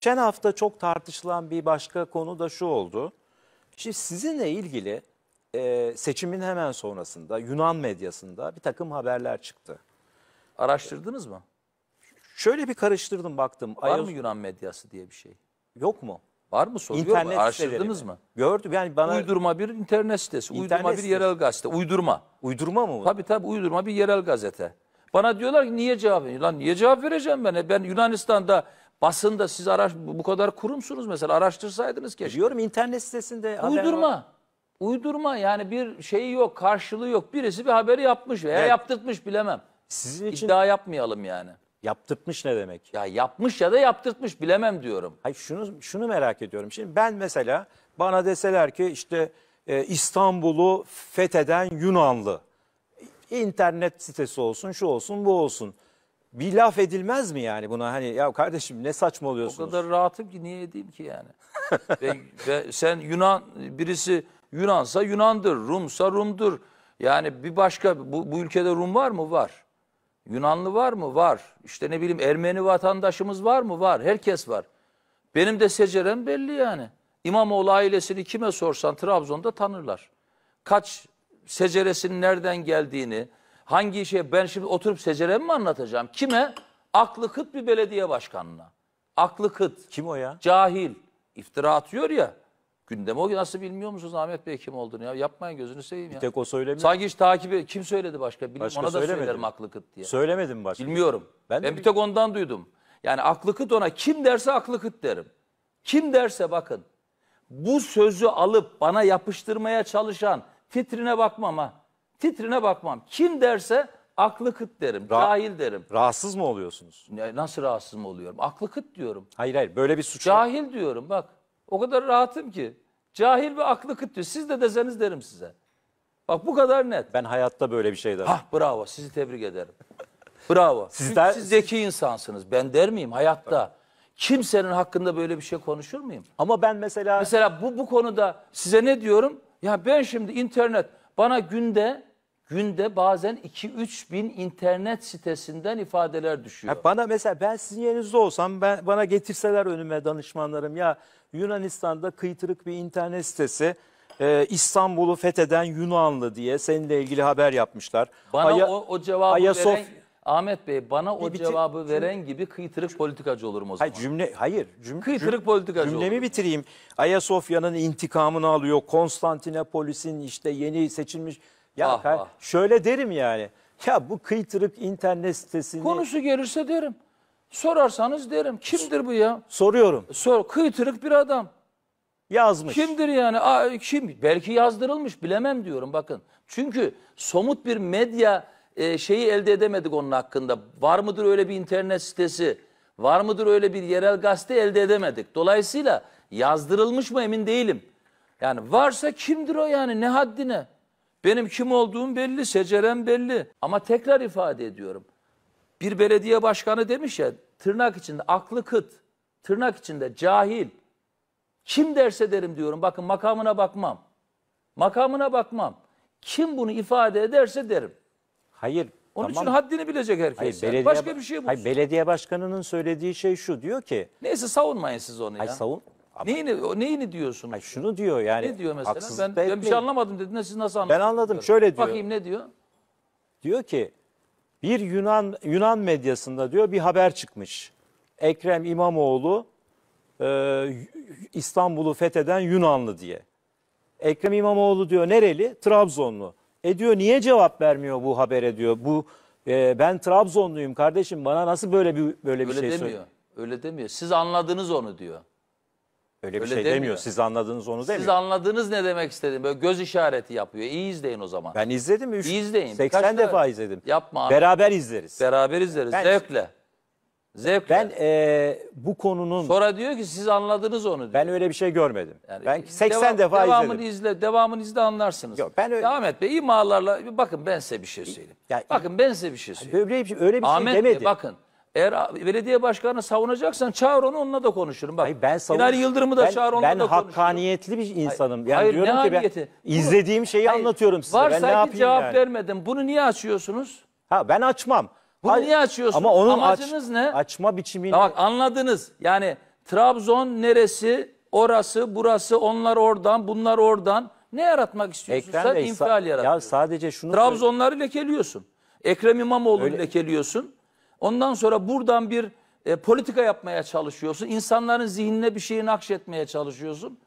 Geçen hafta çok tartışılan bir başka konu da şu oldu. Şimdi sizinle ilgili e, seçimin hemen sonrasında Yunan medyasında bir takım haberler çıktı. Araştırdınız mı? Şöyle bir karıştırdım baktım. Var Ayos... mı Yunan medyası diye bir şey? Yok mu? Var mı soruyor İnternet mu? Araştırdınız mı? Gördüm yani bana... Uydurma bir internet sitesi, internet uydurma sitesi. bir yerel gazete, uydurma. Uydurma mı? Bu? Tabii tabii uydurma bir yerel gazete. Bana diyorlar ki niye cevap veriyorsun? Lan niye cevap vereceğim ben? E, ben Yunanistan'da Basında siz araş bu kadar kurumsunuz mesela araştırsaydınız keşke. Diyorum internet sitesinde Uydurma. Uydurma yani bir şeyi yok, karşılığı yok. Birisi bir haberi yapmış veya evet. yaptırtmış bilemem. Sizin için İddia yapmayalım yani. Yaptırtmış ne demek? Ya yapmış ya da yaptırtmış bilemem diyorum. Hayır şunu şunu merak ediyorum. Şimdi ben mesela bana deseler ki işte e, İstanbul'u fetheden Yunanlı internet sitesi olsun, şu olsun, bu olsun bir laf edilmez mi yani buna hani ya kardeşim ne saçma oluyorsunuz? O kadar rahatım ki niye edeyim ki yani? ve, ve sen Yunan birisi Yunansa Yunandır, Rumsa Rumdur. Yani bir başka bu, bu ülkede Rum var mı? Var. Yunanlı var mı? Var. İşte ne bileyim Ermeni vatandaşımız var mı? Var. Herkes var. Benim de secerem belli yani. İmamoğlu ailesini kime sorsan Trabzon'da tanırlar. Kaç seceresinin nereden geldiğini, Hangi işe ben şimdi oturup Secer'e mi anlatacağım? Kime? Aklı kıt bir belediye başkanına. Aklı kıt. Kim o ya? Cahil. İftira atıyor ya. Gündeme o nasıl bilmiyor musunuz Ahmet Bey kim olduğunu ya? Yapmayın gözünü seveyim ya. Bir tek o söylemiyor. Sanki hiç takibi kim söyledi başka? Bilmiyorum başka ona da söylemedim. söylerim aklı kıt diye. Söylemedim başka. Bilmiyorum. Ben, ben bir tek ondan duydum. Yani aklı kıt ona kim derse aklı kıt derim. Kim derse bakın. Bu sözü alıp bana yapıştırmaya çalışan fitrine bakmam ha titrine bakmam. Kim derse aklı kıt derim, Ra- cahil derim. Rahatsız mı oluyorsunuz? Ne- Nasıl rahatsız mı oluyorum? Aklı kıt diyorum. Hayır hayır böyle bir suç yok. Cahil diyorum bak. O kadar rahatım ki. Cahil ve aklı kıt diyor. Siz de deseniz derim size. Bak bu kadar net. Ben hayatta böyle bir şey derim. Ah bravo sizi tebrik ederim. Bravo. Siz Siz, siz zeki insansınız. Ben der miyim hayatta? Kimsenin hakkında böyle bir şey konuşur muyum? Ama ben mesela Mesela bu bu konuda size ne diyorum? Ya ben şimdi internet bana günde günde bazen 2-3 bin internet sitesinden ifadeler düşüyor. Ya bana mesela ben sizin yerinizde olsam ben bana getirseler önüme danışmanlarım ya Yunanistan'da kıytırık bir internet sitesi e, İstanbul'u fetheden Yunanlı diye seninle ilgili haber yapmışlar. Bana Aya, o, o cevabı Ayasof, veren Ahmet Bey bana o bitir, cevabı veren gibi kıytırık politikacı olurum o zaman. Hayır cümle hayır cüm, kıytırık cüm, politikacı cümlemi olurum. bitireyim. Ayasofya'nın intikamını alıyor. Konstantinopolis'in işte yeni seçilmiş ya Ah, ah. şöyle derim yani. Ya bu kıytırık internet sitesini Konusu gelirse derim. Sorarsanız derim. Kimdir bu ya? soruyorum. Sor, kıytırık bir adam. Yazmış. Kimdir yani? Aa, kim? Belki yazdırılmış bilemem diyorum bakın. Çünkü somut bir medya e, şeyi elde edemedik onun hakkında. Var mıdır öyle bir internet sitesi? Var mıdır öyle bir yerel gazete elde edemedik. Dolayısıyla yazdırılmış mı emin değilim. Yani varsa kimdir o yani ne haddine? Benim kim olduğum belli, secerem belli. Ama tekrar ifade ediyorum. Bir belediye başkanı demiş ya, tırnak içinde aklı kıt, tırnak içinde cahil. Kim derse derim diyorum. Bakın makamına bakmam. Makamına bakmam. Kim bunu ifade ederse derim. Hayır. Onun tamam. için haddini bilecek herkes. Hayır, belediye, Başka bir şey bulsun. Hayır, belediye başkanının söylediği şey şu diyor ki. Neyse savunmayın siz onu ya. hayır, Savun, ama neyini, neyini diyorsunuz? Ay şunu diyor yani. Ne diyor mesela? Ben, ben bir şey anlamadım dedin. Siz nasıl anladınız? Ben anladım. Şöyle diyor. Bakayım ne diyor? Diyor ki bir Yunan Yunan medyasında diyor bir haber çıkmış. Ekrem İmamoğlu e, İstanbul'u fetheden Yunanlı diye. Ekrem İmamoğlu diyor nereli? Trabzonlu. E diyor niye cevap vermiyor bu habere diyor. Bu e, ben Trabzonluyum kardeşim bana nasıl böyle bir böyle bir Öyle şey demiyor. söylüyor? Öyle demiyor. Siz anladınız onu diyor. Öyle bir Öyle şey demiyor. demiyor. Siz anladınız onu demiyor. Siz anladınız ne demek istedim. Böyle göz işareti yapıyor. İyi izleyin o zaman. Ben izledim. Üç, izleyin. 80 Birkaç defa izledim. Yapma abi. Beraber izleriz. Beraber izleriz. Ben- Zevkle. Zevkle. Ben e, bu konunun Sonra diyor ki siz anladınız onu diyor. ben öyle bir şey görmedim. Yani ben 80 devam- defa devamını izledim. izle, devamını izle anlarsınız. Yok, ben öyle- Ahmet Bey imalarla bakın ben size bir şey söyleyeyim. Ya- bakın ben size bir şey hani söyleyeyim. Böyle bir şey, öyle bir şey Ahmet Bey bakın eğer belediye başkanını savunacaksan çağır onu onunla da konuşurum. Bak, Hayır, ben savun... Binali Yıldırım'ı da ben, çağır onunla da konuşurum. Ben hakkaniyetli bir insanım. Yani Hayır, diyorum ki ben izlediğim şeyi Hayır, anlatıyorum size. Varsa ben ne yapayım cevap yani? vermedim. Bunu niye açıyorsunuz? Ha ben açmam. Bunu Hayır, niye açıyorsunuz? Ama onun amacınız aç, ne? Açma biçimini. Bak anladınız. Yani Trabzon neresi? Orası, burası, onlar oradan, bunlar oradan. Ne yaratmak istiyorsunuz? Ekrem Sen Bey, infial yaratıyorsun. Ya sadece şunu Trabzonları söyleyeyim. lekeliyorsun. Ekrem İmamoğlu'nu lekeliyorsun. Ondan sonra buradan bir e, politika yapmaya çalışıyorsun. İnsanların zihnine bir şeyi nakşetmeye çalışıyorsun.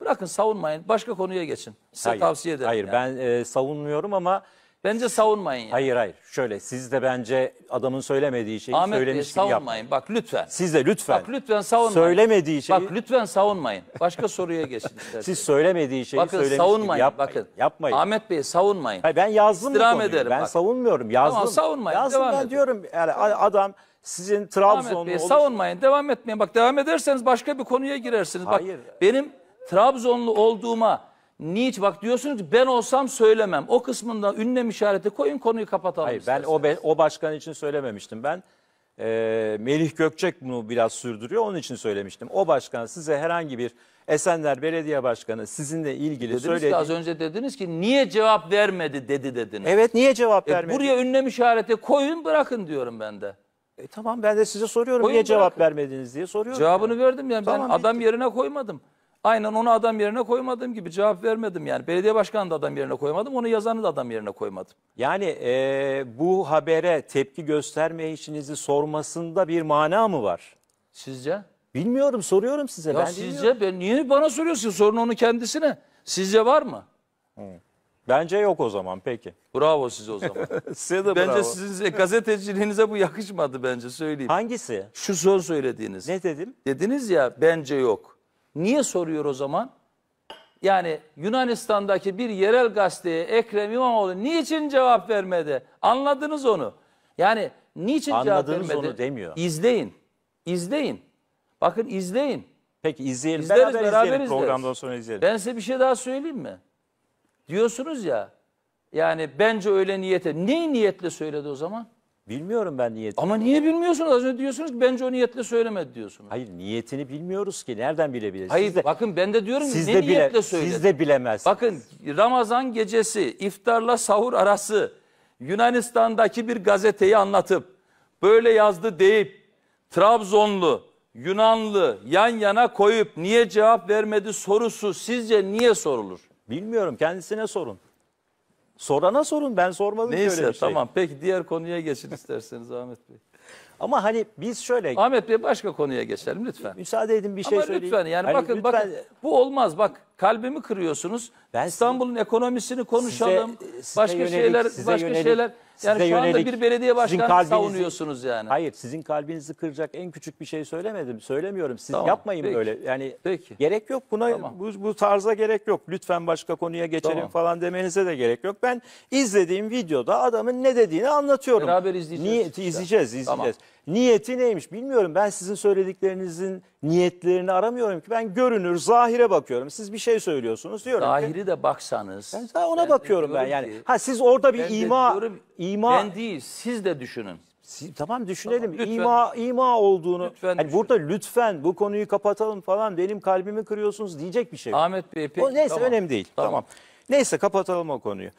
Bırakın savunmayın. Başka konuya geçin. Size hayır, tavsiye ederim. Hayır yani. ben e, savunmuyorum ama Bence savunmayın. Yani. Hayır hayır. Şöyle siz de bence adamın söylemediği şeyi Ahmet söylemiş Bey, gibi savunmayın. Yap. Bak lütfen. Siz de lütfen. Bak lütfen savunmayın. Söylemediği şeyi. Bak lütfen savunmayın. Başka soruya geçin Siz söylemediği şeyi bakın, söylemiş savunmayın. gibi yapmayın. Bakın Yapmayın. Ahmet Bey savunmayın. Hayır, ben yazdım İstirham bu Ederim, ben bak. savunmuyorum. Yazdım. Tamam savunmayın. Yazdım devam ben edin. diyorum. Yani adam sizin Trabzonlu Ahmet Bey olursa... savunmayın. Devam etmeyin. Bak devam ederseniz başka bir konuya girersiniz. Hayır. Bak benim Trabzonlu olduğuma Nietzsche bak diyorsunuz ben olsam söylemem. O kısmında ünlem işareti koyun konuyu kapatalım. Hayır ben o, be, o başkan için söylememiştim. Ben e, Melih Gökçek bunu biraz sürdürüyor onun için söylemiştim. O başkan size herhangi bir Esenler Belediye Başkanı sizinle ilgili dediniz söyledi. Ki az önce dediniz ki niye cevap vermedi dedi dediniz. Evet niye cevap e, vermedi? Buraya ünlem işareti koyun bırakın diyorum ben de. E, tamam ben de size soruyorum koyun niye bırakın. cevap vermediniz diye soruyorum. Cevabını yani. verdim yani tamam, ben bitti. adam yerine koymadım. Aynen onu adam yerine koymadığım gibi cevap vermedim yani. Belediye başkanı da adam yerine koymadım, onu yazanı da adam yerine koymadım. Yani e, bu habere tepki gösterme işinizi sormasında bir mana mı var? Sizce? Bilmiyorum, soruyorum size. Ya ben sizce ben, niye bana soruyorsun? Sorun onun kendisine. Sizce var mı? Hı. Bence yok o zaman peki. Bravo size o zaman. size de bence bravo. Bence sizin gazeteciliğinize bu yakışmadı bence söyleyeyim. Hangisi? Şu söz söylediğiniz. Ne dedim? Dediniz ya bence yok. Niye soruyor o zaman? Yani Yunanistan'daki bir yerel gazeteye Ekrem İmamoğlu niçin cevap vermedi? Anladınız onu. Yani niçin Anladınız cevap vermedi? onu demiyor. İzleyin. İzleyin. Bakın izleyin. Peki izleyelim. İzleriz, beraber, beraber izleyelim. izleriz. Programdan sonra izleyelim. Ben size bir şey daha söyleyeyim mi? Diyorsunuz ya. Yani bence öyle niyete. Ne niyetle söyledi o zaman? Bilmiyorum ben niyetini. Ama niye bilmiyorsunuz? Az önce diyorsunuz ki bence o niyetle söylemedi diyorsunuz. Hayır niyetini bilmiyoruz ki. Nereden bilebiliriz? Hayır siz de, bakın ben de diyorum ki ne de niyetle söyledi. Siz de bilemezsiniz. Bakın Ramazan gecesi iftarla sahur arası Yunanistan'daki bir gazeteyi anlatıp böyle yazdı deyip Trabzonlu, Yunanlı yan yana koyup niye cevap vermedi sorusu sizce niye sorulur? Bilmiyorum kendisine sorun. Sorana sorun ben sormadım ki öyle Neyse bir şey. tamam peki diğer konuya geçin isterseniz Ahmet Bey. Ama hani biz şöyle Ahmet Bey başka konuya geçelim lütfen. müsaade edin bir şey Ama söyleyeyim. lütfen yani Hani bakın lütfen bakın bu olmaz bak kalbimi kırıyorsunuz. Ben sizin- İstanbul'un ekonomisini konuşalım. size- e, size başka yönelik- şeyler size başka yönelik- şeyler yani size şu anda bir belediye başkanı savunuyorsunuz yani. Hayır sizin kalbinizi kıracak en küçük bir şey söylemedim. Söylemiyorum siz tamam, yapmayın peki. böyle. Yani peki. gerek yok buna tamam. bu, bu tarza gerek yok. Lütfen başka konuya geçelim tamam. falan demenize de gerek yok. Ben izlediğim videoda adamın ne dediğini anlatıyorum. Beraber izleyeceğiz. Niye, izleyeceğiz izleyeceğiz. Tamam. Niyeti neymiş bilmiyorum. Ben sizin söylediklerinizin niyetlerini aramıyorum ki. Ben görünür, zahire bakıyorum. Siz bir şey söylüyorsunuz diyorum Zahiri ki. de baksanız. Ben zaten ona ben bakıyorum ben yani. Ki, ha siz orada bir ben ima diyorum, ima ben değil siz de düşünün. Siz, tamam düşünelim. Tamam, İma ima olduğunu. Lütfen yani burada lütfen bu konuyu kapatalım falan benim kalbimi kırıyorsunuz diyecek bir şey. Ahmet Bey peki. O neyse tamam. önemli değil. Tamam. tamam. Neyse kapatalım o konuyu.